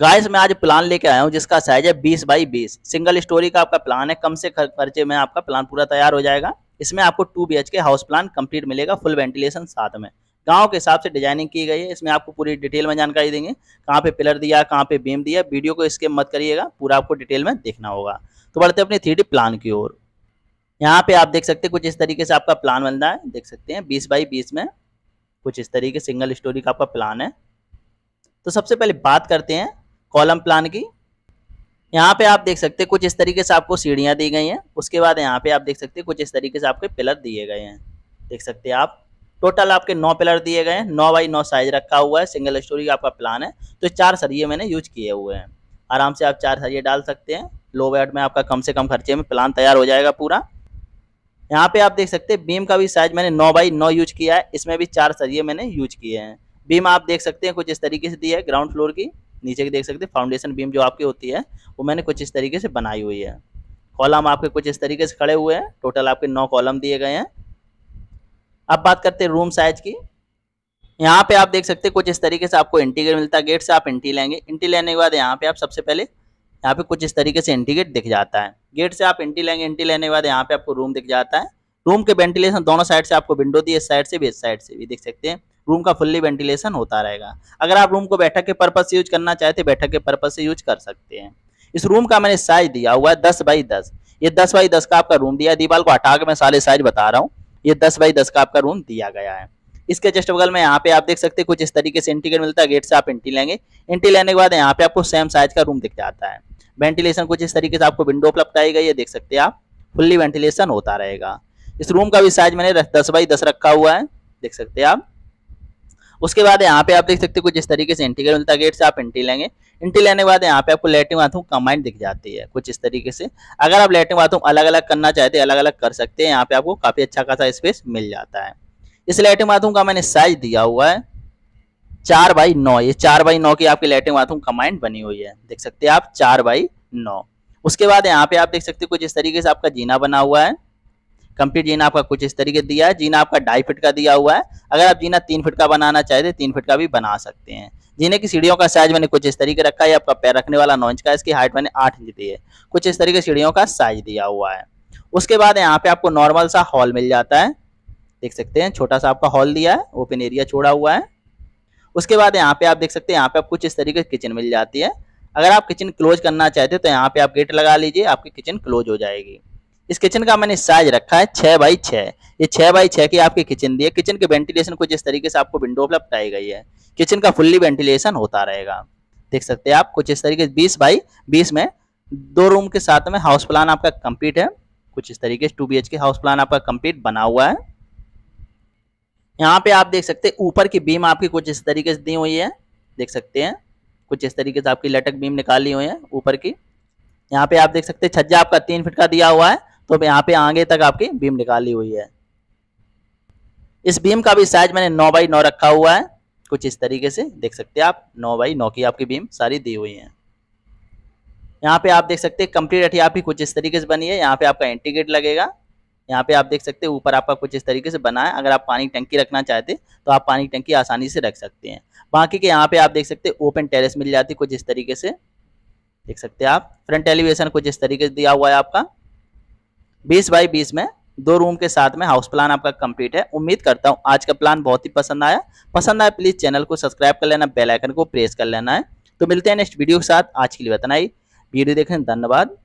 guys मैं आज plan लेके आया हूँ जिसका साइज है बीस बाई बीस सिंगल स्टोरी का आपका प्लान है कम से खर्चे में आपका प्लान पूरा तैयार हो जाएगा इसमें आपको two B K house plan complete मिलेगा फुल वेंटिलेशन साथ में गांव के हिसाब से डिजाइनिंग की गई है इसमें आपको पूरी डिटेल में जानकारी देंगे कहाँ पे पिलर दिया कहाँ पे बीम दिया वीडियो को इसके मत करिएगा पूरा आपको डिटेल में देखना होगा तो बढ़ते अपने थ्री प्लान की ओर यहाँ पे आप देख सकते हैं कुछ इस तरीके से आपका प्लान बन है देख सकते हैं बीस बाई बीस में कुछ इस तरीके सिंगल स्टोरी का आपका प्लान है तो सबसे पहले बात करते हैं कॉलम प्लान की यहाँ पे आप देख सकते हैं कुछ इस तरीके से आपको सीढ़ियाँ दी गई हैं उसके बाद यहाँ पे आप देख सकते हैं कुछ इस तरीके से आपके पिलर दिए गए हैं देख सकते हैं आप टोटल आपके नौ पिलर दिए गए हैं नौ बाई नौ साइज रखा हुआ है सिंगल स्टोरी का आपका प्लान है तो चार सरिये मैंने यूज किए हुए हैं आराम से आप चार सरिये डाल सकते हैं लो वेट में आपका कम से कम खर्चे में प्लान तैयार हो जाएगा पूरा यहाँ पे आप देख सकते हैं बीम का भी साइज मैंने नौ बाई नौ यूज किया है इसमें भी चार सरिये मैंने यूज किए हैं बीम आप देख सकते हैं कुछ इस तरीके से दी है ग्राउंड फ्लोर की नीचे देख सकते हैं फाउंडेशन बीम जो आपकी होती है वो मैंने कुछ इस तरीके से बनाई हुई है कॉलम आपके कुछ इस तरीके से खड़े हुए हैं टोटल आपके नौ कॉलम दिए गए हैं अब बात करते हैं रूम साइज की यहाँ पे आप देख सकते हैं कुछ इस तरीके से आपको एंटी गेट मिलता है गेट से आप एंट्री लेंगे एंट्री लेने के बाद यहाँ पे आप सबसे पहले यहाँ पे कुछ इस तरीके से एंटी गेट दिख जाता है गेट से आप एंट्री लेंगे एंट्री लेने के बाद यहाँ पे आपको रूम दिख जाता है रूम के वेंटिलेशन दोनों साइड से आपको विंडो दी इस साइड से भी इस साइड से भी देख सकते हैं रूम का फुल्ली वेंटिलेशन होता रहेगा अगर आप रूम को बैठक के पर्पज से यूज करना चाहते तो बैठक के पर्पज से यूज कर सकते हैं इस रूम का मैंने साइज दिया हुआ है दस बाई दस ये दस बाई दस का आपका रूम दिया दीवाल को हटा के मैं सारे साइज बता रहा हूँ ये दस बाई दस का आपका रूम दिया गया है इसके जस्ट बगल में यहाँ पे आप देख सकते हैं कुछ इस तरीके से गेट मिलता है गेट से आप एंट्री लेंगे एंट्री लेने के बाद यहाँ पे आपको सेम साइज का रूम दिख जाता है वेंटिलेशन कुछ इस तरीके से आपको विंडो उपलब्ध आई गई है देख सकते हैं आप फुल्ली वेंटिलेशन होता रहेगा इस रूम का भी साइज मैंने दस बाई दस रखा हुआ है देख सकते हैं आप उसके बाद यहाँ पे आप देख सकते हो कुछ इस तरीके से इंटीग्रल मिलता है गेट से आप इंटी लेंगे इंटी लेने के बाद यहाँ पे आपको लैटिन बाथरूम कंबाइंड दिख जाती है कुछ इस तरीके से अगर आप लैटिन बाथरूम अलग अलग करना चाहते हैं अलग अलग कर सकते हैं यहाँ पे आपको काफी अच्छा खासा स्पेस मिल जाता है इस लैटिन बाथरूम का मैंने साइज दिया हुआ है चार बाई नौ ये चार बाई नौ की आपकी लेटरिन बाथरूम कंबाइंड बनी हुई है देख सकते हैं आप चार बाई नौ उसके बाद यहाँ पे आप देख सकते हो कुछ इस तरीके से आपका जीना बना हुआ है कंप्लीट जीना आपका कुछ इस तरीके दिया है जीना आपका ढाई फिट का दिया हुआ है अगर आप जीना तीन फिट का बनाना चाहते तीन फिट का भी बना सकते हैं जीने की सीढ़ियों का साइज मैंने कुछ इस तरीके रखा है आपका पैर रखने वाला नौ इंच का इसकी हाइट मैंने आठ इंच दी है कुछ इस तरीके सीढ़ियों का साइज दिया हुआ है उसके बाद यहाँ पे आपको नॉर्मल सा हॉल मिल जाता है देख सकते हैं छोटा सा आपका हॉल दिया है ओपन एरिया छोड़ा हुआ है उसके बाद यहाँ पे आप देख सकते हैं यहाँ पे आप कुछ इस तरीके की किचन मिल जाती है अगर आप किचन क्लोज करना चाहते हैं तो यहाँ पे आप गेट लगा लीजिए आपकी किचन क्लोज हो जाएगी इस किचन का मैंने साइज रखा है छह बाई छ ये छह बाई छह की आपकी किचन दी है किचन के वेंटिलेशन को इस तरीके से आपको विंडो पर लपटाई गई है किचन का फुल्ली वेंटिलेशन होता रहेगा देख सकते हैं आप कुछ इस तरीके से बीस बाई बीस में दो रूम के साथ में हाउस प्लान आपका कंप्लीट है कुछ इस तरीके से two B K house plan आपका कंप्लीट बना हुआ है यहाँ पे आप देख सकते हैं ऊपर की बीम आपकी कुछ इस तरीके से दी हुई है देख सकते हैं कुछ इस तरीके से आपकी लटक बीम निकाली हुई है ऊपर की यहाँ पे आप देख सकते हैं छज्जा आपका तीन फिट का दिया हुआ है तो यहाँ पे आगे तक आपकी बीम निकाली हुई है इस बीम का भी साइज मैंने नौ बाई नौ रखा हुआ है कुछ इस तरीके से देख सकते हैं आप नौ बाई नौ की आपकी बीम सारी दी हुई है यहाँ पे आप देख सकते हैं कंप्लीट अठी आपकी कुछ इस तरीके से बनी है यहाँ पे आपका एंट्री गेट लगेगा यहाँ पे आप देख सकते हैं ऊपर आपका कुछ इस तरीके से बना है अगर आप पानी की टंकी रखना चाहते तो आप पानी की टंकी आसानी से रख सकते हैं बाकी के यहाँ पे आप देख सकते हैं ओपन टेरेस मिल जाती कुछ इस तरीके से देख सकते हैं आप फ्रंट एलिवेशन कुछ इस तरीके से दिया हुआ है आपका बीस बाई बीस में दो रूम के साथ में हाउस प्लान आपका कंप्लीट है उम्मीद करता हूँ आज का प्लान बहुत ही पसंद आया पसंद आया प्लीज चैनल को सब्सक्राइब कर लेना बेल आइकन को प्रेस कर लेना है तो मिलते हैं नेक्स्ट वीडियो के साथ आज के लिए बताना ही वीडियो देखने धन्यवाद